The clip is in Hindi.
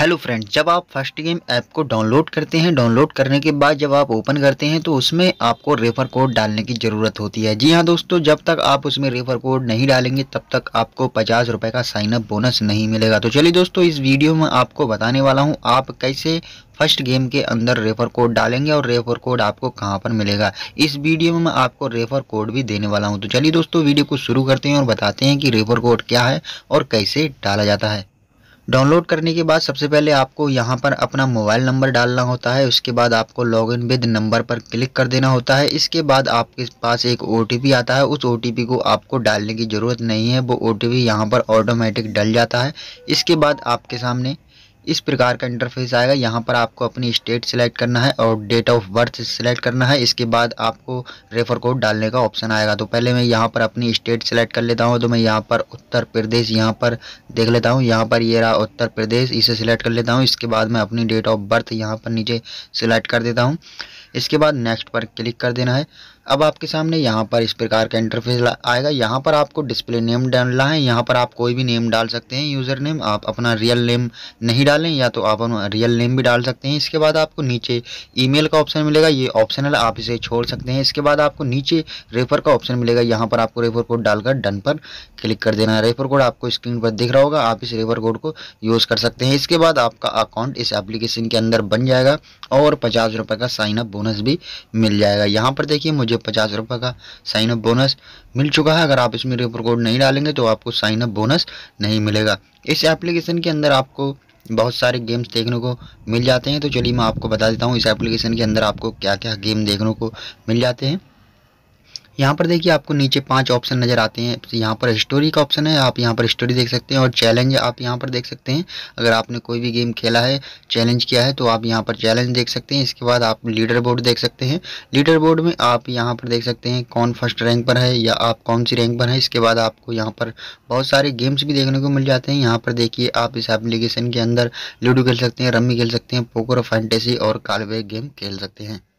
हेलो फ्रेंड्स जब आप फर्स्ट गेम ऐप को डाउनलोड करते हैं डाउनलोड करने के बाद जब आप ओपन करते हैं तो उसमें आपको रेफर कोड डालने की ज़रूरत होती है जी हाँ दोस्तों जब तक आप उसमें रेफर कोड नहीं डालेंगे तब तक आपको पचास रुपये का साइनअप बोनस नहीं मिलेगा तो चलिए दोस्तों इस वीडियो में आपको बताने वाला हूँ आप कैसे फर्स्ट गेम के अंदर रेफर कोड डालेंगे और रेफर कोड आपको कहाँ पर मिलेगा इस वीडियो में मैं आपको रेफर कोड भी देने वाला हूँ तो चलिए दोस्तों वीडियो को शुरू करते हैं और बताते हैं कि रेफर कोड क्या है और कैसे डाला जाता है डाउनलोड करने के बाद सबसे पहले आपको यहाँ पर अपना मोबाइल नंबर डालना होता है उसके बाद आपको लॉग इन विद नंबर पर क्लिक कर देना होता है इसके बाद आपके पास एक ओ आता है उस ओ को आपको डालने की ज़रूरत नहीं है वो ओ टी यहाँ पर ऑटोमेटिक डल जाता है इसके बाद आपके सामने इस प्रकार का इंटरफेस आएगा यहाँ पर आपको अपनी स्टेट सेलेक्ट करना है और डेट ऑफ बर्थ सेलेक्ट करना है इसके बाद आपको रेफर कोड डालने का ऑप्शन आएगा तो पहले मैं यहाँ पर अपनी स्टेट सेलेक्ट कर लेता हूँ तो मैं यहाँ पर उत्तर प्रदेश यहाँ पर देख लेता हूँ यहाँ पर ये रहा उत्तर प्रदेश इसे सिलेक्ट कर लेता हूँ इसके बाद मैं अपनी डेट ऑफ बर्थ यहाँ पर नीचे सिलेक्ट कर देता हूँ इसके बाद नेक्स्ट पर क्लिक कर देना है अब आपके सामने यहाँ पर इस प्रकार का इंटरफेस आएगा यहाँ पर आपको डिस्प्ले नेम डालना है यहाँ पर आप कोई भी नेम डाल सकते हैं यूज़र नेम आप अपना रियल नेम नहीं डाल डालें या तो आप अपना रियल नेम भी डाल सकते हैं इसके बाद आपको नीचे ईमेल का ऑप्शन मिलेगा ये ऑप्शनल आप इसे छोड़ सकते हैं इसके बाद आपको नीचे रेफर का ऑप्शन मिलेगा यहाँ पर आपको रेफर कोड डालकर डन पर क्लिक कर देना है रेफर कोड आपको स्क्रीन पर दिख रहा होगा आप इस रेफर कोड को यूज़ कर सकते हैं इसके बाद आपका अकाउंट इस एप्लीकेशन के अंदर बन जाएगा और पचास रुपये का साइनअप बोनस भी मिल जाएगा यहाँ पर देखिए मुझे पचास रुपये का साइनअप बोनस मिल चुका है अगर आप इसमें रेफर कोड नहीं डालेंगे तो आपको साइनअप बोनस नहीं मिलेगा इस एप्लीकेशन के अंदर आपको बहुत सारे गेम्स देखने को मिल जाते हैं तो चलिए मैं आपको बता देता हूँ इस एप्लीकेशन के अंदर आपको क्या क्या गेम देखने को मिल जाते हैं यहाँ पर देखिए आपको नीचे पांच ऑप्शन नज़र आते हैं तो यहाँ पर हिस्टोरी का ऑप्शन है आप यहाँ पर हिस्टोरी देख सकते हैं और चैलेंज आप यहाँ पर देख सकते हैं अगर आपने कोई भी गेम खेला है चैलेंज किया है तो आप यहाँ पर चैलेंज देख सकते हैं इसके बाद आप लीडर बोर्ड देख सकते हैं लीडर बोर्ड में आप यहाँ पर देख सकते हैं कौन फर्स्ट रैंक पर है या आप कौन सी रैंक पर हैं इसके बाद आपको यहाँ पर बहुत सारे गेम्स भी देखने को मिल जाते हैं यहाँ पर देखिए आप इस एप्लीकेशन के अंदर लूडो खेल सकते हैं रमी खेल सकते हैं पोकर फैंटेसी और कालवे गेम खेल सकते हैं